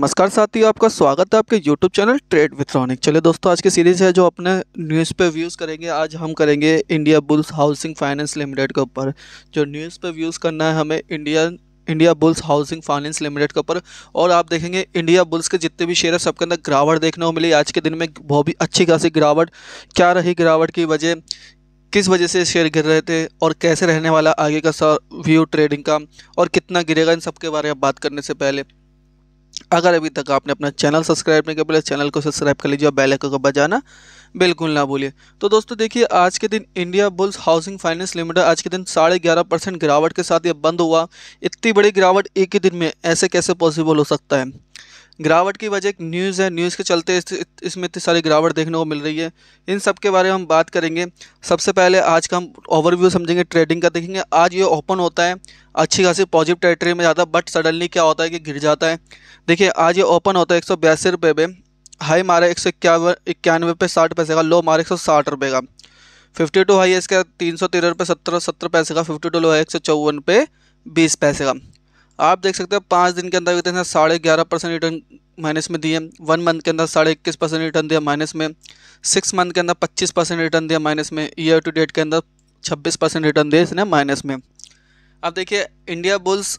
नमस्कार साथियों आपका स्वागत है आपके YouTube channel trade with Ronik चले दोस्तों आज की सीरीज़ है जो अपने न्यूज़ पे व्यूज़ करेंगे आज हम करेंगे Indiabulls housing finance limited के ऊपर जो न्यूज़ पे व्यूज़ करना है हमें India Indiabulls housing finance limited के ऊपर और आप देखेंगे इंडिया बुल्स के जितने भी शेयर है सबके अंदर गिरावट देखने को मिली आज के दिन में बहुत ही अच्छी खासी गिरावट क्या रही गिरावट की वजह किस वजह से शेयर गिर रहे थे और कैसे रहने वाला आगे का व्यू ट्रेडिंग का और कितना गिरेगा इन सब के बारे में बात करने से पहले अगर अभी तक आपने अपना चैनल सब्सक्राइब नहीं किया पहले चैनल को सब्सक्राइब कर लीजिए और बेल आइकन को बजाना बिल्कुल ना भूलिए तो दोस्तों देखिए आज के दिन Indiabulls housing finance limited आज के दिन साढ़े ग्यारह परसेंट गिरावट के साथ ये बंद हुआ इतनी बड़ी गिरावट एक ही दिन में ऐसे कैसे पॉसिबल हो सकता है गिरावट की वजह एक न्यूज़ है न्यूज़ के चलते इस, इसमें इतनी सारी गिरावट देखने को मिल रही है इन सब के बारे में हम बात करेंगे सबसे पहले आज का हम ओवरव्यू समझेंगे ट्रेडिंग का देखेंगे आज ये ओपन होता है अच्छी खासी पॉजिटिव टेरिटरी में जाता है बट सडनली क्या होता है कि गिर जाता है देखिए आज ये ओपन होता है एक सौ बयासी रुपये पे हाई मारा एक सौ इक्यावन इक्यानवे पे साठ पैसे का लो मारा एक सौ साठ रुपये का फिफ्टी टू हाई है इसका तीन सौ तेरह रुपये सत्तर सत्तर पैसे का फिफ्टी टू लो है एक सौ चौवन पे बीस पैसे का आप देख सकते हैं पाँच दिन के अंदर कितने साढ़े ग्यारह परसेंट रिटर्न माइनस में दिए वन मंथ के अंदर साढ़े इक्कीस परसेंट रिटर्न दिया माइनस में सिक्स मंथ के अंदर पच्चीस परसेंट रिटर्न दिया माइनस में ईयर टू डेट के अंदर छब्बीस परसेंट रिटर्न दिए इसने माइनस में अब देखिए इंडिया बुल्स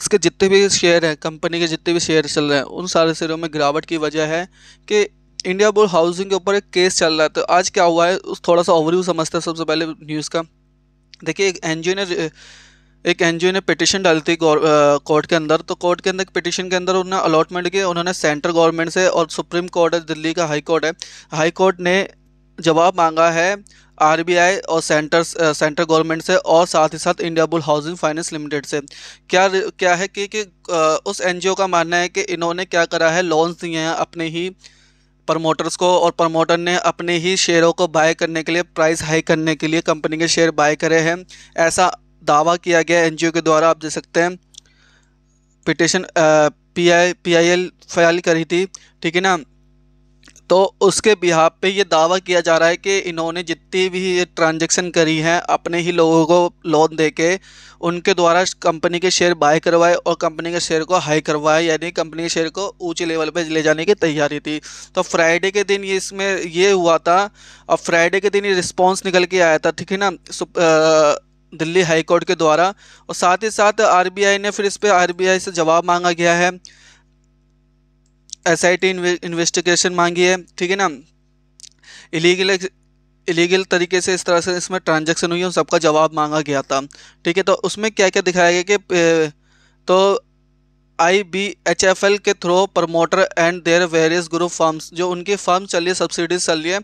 इसके जितने भी शेयर हैं कंपनी के जितने भी शेयर चल रहे हैं उन सारे शेयरों में गिरावट की वजह है कि इंडिया बोल हाउसिंग के ऊपर एक केस चल रहा है तो आज क्या हुआ है उस थोड़ा सा ओवरव्यू समझते हैं सबसे पहले न्यूज़ का देखिए एक एन ने एक एन ने पिटिशन डाली थी कोर्ट के अंदर तो कोर्ट के अंदर एक पिटिशन के अंदर उन्होंने अलॉटमेंट किया उन्होंने सेंट्रल गवर्नमेंट से और सुप्रीम कोर्ट है दिल्ली का हाई कोर्ट है हाई कोर्ट ने जवाब मांगा है आरबीआई और सेंटर सेंट्रल गवर्नमेंट से और साथ ही साथ India bull housing finance limited से क्या क्या है कि, कि उस एनजीओ का मानना है कि इन्होंने क्या करा है लोन्स दिए हैं अपने ही प्रमोटर्स को और प्रमोटर ने अपने ही शेयरों को बाय करने के लिए प्राइस हाई करने के लिए कंपनी के शेयर बाय करे हैं ऐसा दावा किया गया एन के द्वारा आप देख सकते हैं petition P I P I L file करी थी ठीक है ना तो उसके बिहाब पे ये दावा किया जा रहा है कि इन्होंने जितनी भी ये ट्रांजेक्शन करी हैं अपने ही लोगों को लोन दे के उनके द्वारा कंपनी के शेयर बाय करवाए और कंपनी के शेयर को हाई करवाए यानी कंपनी के शेयर को ऊंचे लेवल पे ले जाने की तैयारी थी तो फ्राइडे के दिन ये इसमें ये हुआ था और फ्राइडे के दिन ये रिस्पॉन्स निकल के आया था ठीक है ना दिल्ली हाईकोर्ट के द्वारा और साथ ही साथ आरबीआई ने फिर इस पर आरबीआई से जवाब मांगा गया है एसआईटी इन्वेस्टिगेशन मांगी है ठीक है ना इलीगल इलीगल तरीके से इस तरह से इसमें ट्रांजैक्शन हुई उन सबका जवाब मांगा गया था ठीक है तो उसमें क्या क्या दिखाया गया कि तो I B H F L के through promoter and their various group firms जो उनकी फर्म है सब्सिडीज चल रही है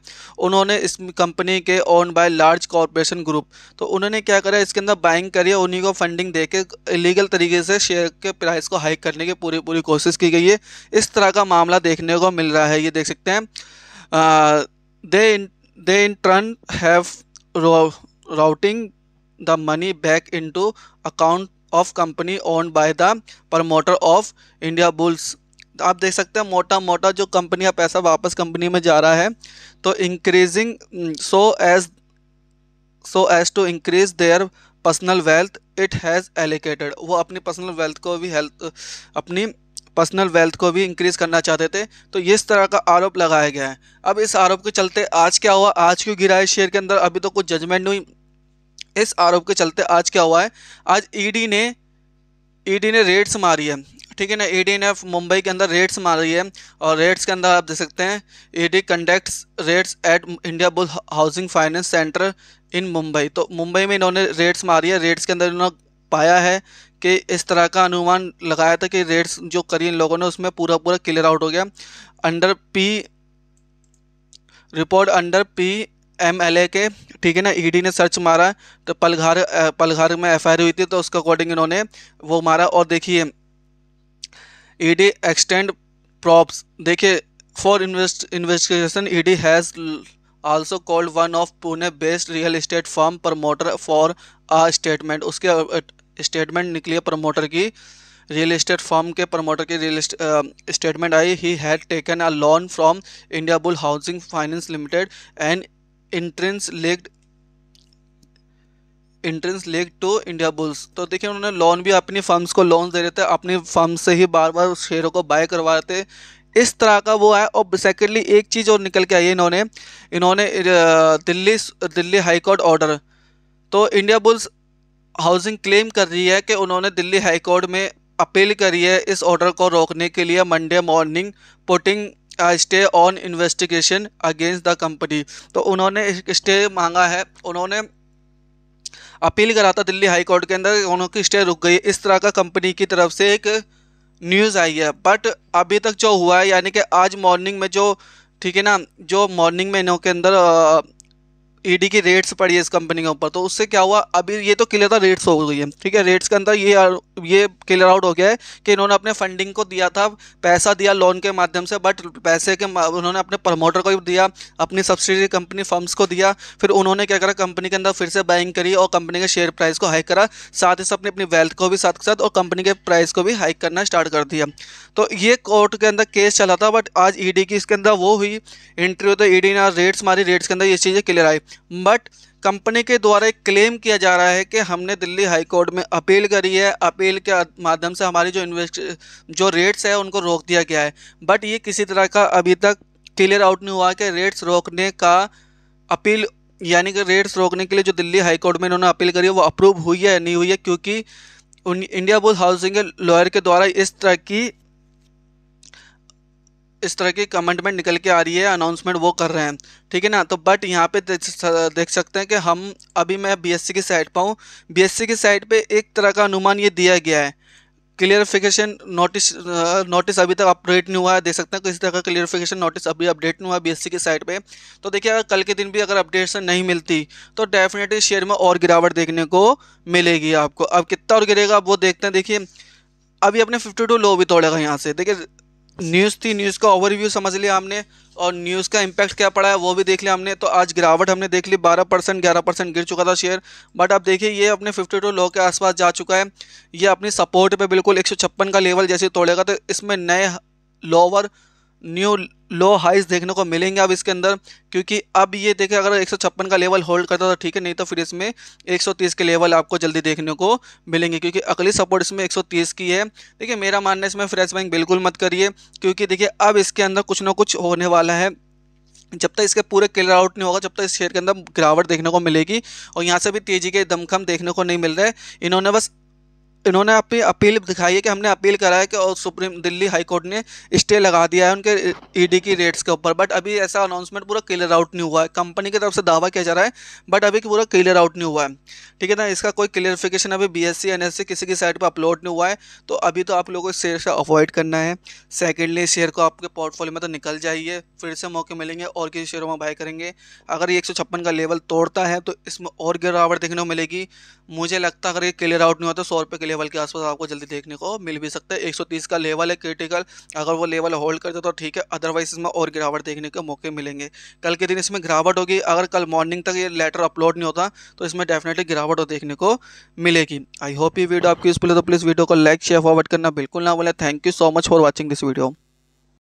उन्होंने इस कंपनी के owned by large corporation group तो उन्होंने क्या करा इसके अंदर बाइंग करी है उन्हीं को फंडिंग देके इलीगल तरीके से शेयर के प्राइस को हाइक करने की पूरी पूरी कोशिश की गई है इस तरह का मामला देखने को मिल रहा है ये देख सकते हैं they in they in turn have routing the money back into account of company owned by the promoter of Indiabulls आप देख सकते हैं मोटा मोटा जो कंपनी का पैसा वापस कंपनी में जा रहा है तो increasing so as so as to increase their personal wealth it has alleged वो अपनी पर्सनल वेल्थ को भी हेल्थ अपनी पर्सनल वेल्थ को भी इंक्रीज़ करना चाहते थे तो इस तरह का आरोप लगाया गया है अब इस आरोप के चलते आज क्या हुआ आज क्यों गिरा है शेयर के अंदर अभी तो कुछ जजमेंट नहीं इस आरोप के चलते आज क्या हुआ है आज ईडी e ने ईडी e ने रेड्स मारी है ठीक है ना ईडी e ने मुंबई के अंदर रेड्स मारी है और रेड्स के अंदर आप देख सकते हैं ED conducts raids at India bull housing finance centre in Mumbai तो मुंबई में इन्होंने रेड्स मारी है रेड्स के अंदर इन्होंने पाया है कि इस तरह का अनुमान लगाया था कि रेड्स जो करी इन लोगों ने उसमें पूरा पूरा क्लियर आउट हो गया under P report under P M L A के ठीक है ना ई e डी ने सर्च मारा तो पलघार पलघार में एफ हुई थी तो उसके अकॉर्डिंग इन्होंने वो मारा और देखिए ई डी एक्सटेंड प्रॉप्स देखिए for invest investigation D has also called one of Pune based real estate firm promoter for a statement उसके स्टेटमेंट निकली है प्रमोटर की रियल इस्टेट फॉर्म के प्रमोटर की real statement I he had taken a loan from India bull housing finance limited and entrance legged entrance leg to Indiabulls तो देखिए उन्होंने loan भी अपनी फर्म्स को लोन दे रहे थे अपनी फर्म से ही बार बार शेयरों को बाय करवा रहे थे इस तरह का वो है और सेकेंडली एक चीज़ और निकल के आई है इन्होंने इन्होंने Delhi Delhi high court order तो इंडिया बुल्स हाउसिंग क्लेम कर रही है कि उन्होंने दिल्ली हाई कोर्ट में अपील करी है इस ऑर्डर को रोकने के लिए Monday morning putting stay on investigation against the company तो उन्होंने स्टे मांगा है उन्होंने अपील करा था दिल्ली हाई कोर्ट के अंदर उनकी स्टे रुक गई इस तरह का कंपनी की तरफ से एक न्यूज़ आई है बट अभी तक जो हुआ है यानी कि आज मॉर्निंग में जो ठीक है ना जो मॉर्निंग में इन्हों के अंदर ईडी e की रेट्स पड़ी है इस कंपनी के ऊपर तो उससे क्या हुआ अभी ये तो क्लियर था रेट्स हो गई है ठीक है रेट्स के अंदर ये ये क्लियर आउट हो गया है कि इन्होंने अपने फंडिंग को दिया था पैसा दिया लोन के माध्यम से बट पैसे के उन्होंने अपने प्रमोटर को भी दिया अपनी सब्सिडी कंपनी फर्म्स को दिया फिर उन्होंने क्या करा कंपनी के अंदर फिर से बाइंग करी और कंपनी के शेयर प्राइस को हाइक करा साथ ही साथ अपनी अपनी वेल्थ को भी साथ के साथ और कंपनी के प्राइस को भी हाइक करना स्टार्ट कर दिया तो ये कोर्ट के अंदर केस चला था बट आज ईडी e की इसके अंदर वो हुई इंटरव्यू तो ईडी e ने रेट्स मारी रेट्स के अंदर ये चीज़ें क्लियर आई बट कंपनी के द्वारा एक क्लेम किया जा रहा है कि हमने दिल्ली हाई कोर्ट में अपील करी है अपील के माध्यम से हमारी जो इन्वेस्ट जो रेट्स है उनको रोक दिया गया है बट ये किसी तरह का अभी तक क्लियर आउट नहीं हुआ कि रेट्स रोकने का अपील यानी कि रेट्स रोकने के लिए जो दिल्ली हाई कोर्ट में इन्होंने अपील करी है वो अप्रूव हुई है नहीं हुई है क्योंकि इंडिया बुल हाउसिंग लॉयर के द्वारा इस तरह की इस तरह की कमेंटमेंट निकल के आ रही है अनाउंसमेंट वो कर रहे हैं ठीक है ना तो बट यहाँ पे देख सकते हैं कि हम अभी मैं बीएससी की साइट पर हूँ सी की साइट पे एक तरह का अनुमान ये दिया गया है क्लियरिफिकेशन नोटिस नोटिस अभी तक अपडेट नहीं हुआ है देख सकते हैं किसी तरह का क्लियरिफिकेशन नोटिस अभी अपडेट नहीं हुआ है सी की साइट पे तो देखिए अगर कल के दिन भी अगर अपडेशन नहीं मिलती तो डेफिनेटली शेयर में और गिरावट देखने को मिलेगी आपको अब कितना और गिरेगा आप वो देखते हैं देखिए अभी अपने 52 लो भी तोड़ेगा यहाँ से देखिए न्यूज़ थी न्यूज़ का ओवरव्यू समझ लिया हमने और न्यूज़ का इम्पैक्ट क्या पड़ा है वो भी देख लिया हमने तो आज गिरावट हमने देख ली 12 परसेंट ग्यारह परसेंट गिर चुका था शेयर बट आप देखिए ये अपने 52 लो के आसपास जा चुका है ये अपनी सपोर्ट पे बिल्कुल एक का लेवल जैसे तोड़ेगा तो इसमें नए लोअर न्यू लो हाइज देखने को मिलेंगे अब इसके अंदर क्योंकि अब ये देखें अगर एक का लेवल होल्ड करता तो ठीक है नहीं तो फिर इसमें 130 के लेवल आपको जल्दी देखने को मिलेंगे क्योंकि अगली सपोर्ट इसमें 130 की है देखिए मेरा मानना इसमें फ्रेश बैंक बिल्कुल मत करिए क्योंकि देखिए अब इसके अंदर कुछ ना कुछ होने वाला है जब तक इसके पूरे क्लियर आउट नहीं होगा जब तक इस शेयर के अंदर गिरावट देखने को मिलेगी और यहाँ से भी तेज़ी के दमखम देखने को नहीं मिल रहे इन्होंने बस इन्होंने अपनी अपील दिखाई है कि हमने अपील करा है कि और सुप्रीम दिल्ली हाई कोर्ट ने स्टे लगा दिया है उनके ईडी की रेट्स के ऊपर बट अभी ऐसा अनाउंसमेंट पूरा क्लियर आउट नहीं हुआ है कंपनी की तरफ से दावा किया जा रहा है बट अभी पूरा क्लियर आउट नहीं हुआ है ठीक है ना इसका कोई क्लियरिफिकेशन अभी B S C N S C किसी की साइट पर अपलोड नहीं हुआ है तो अभी तो आप लोगों को इस शेयर से अवॉइड करना है सेकेंडली शेयर को आपके पोर्टफोलियो में तो निकल जाइए फिर से मौके मिलेंगे और किसी शेयरों में बाय करेंगे अगर ये एक का लेवल तोड़ता है तो इसमें और गिरावट देखने को मिलेगी मुझे लगता है अगर ये क्लियर आउट नहीं हुआ तो सौ रुपये लेवल के आसपास आपको जल्दी देखने को मिल भी सकता है 130 का लेवल है क्रिटिकल अगर वो लेवल होल्ड करते तो ठीक है अदरवाइज इसमें और गिरावट देखने के मौके मिलेंगे कल के दिन इसमें गिरावट होगी अगर कल मॉर्निंग तक ये लेटर अपलोड नहीं होता तो इसमें डेफिनेटली गिरावट हो देखने को मिलेगी आई होप ये वीडियो आपकी यूजफुल है तो प्लीज़ वीडियो को लाइक शेयर फॉरवर्ड करना बिल्कुल ना बोले thank you so much for watching this video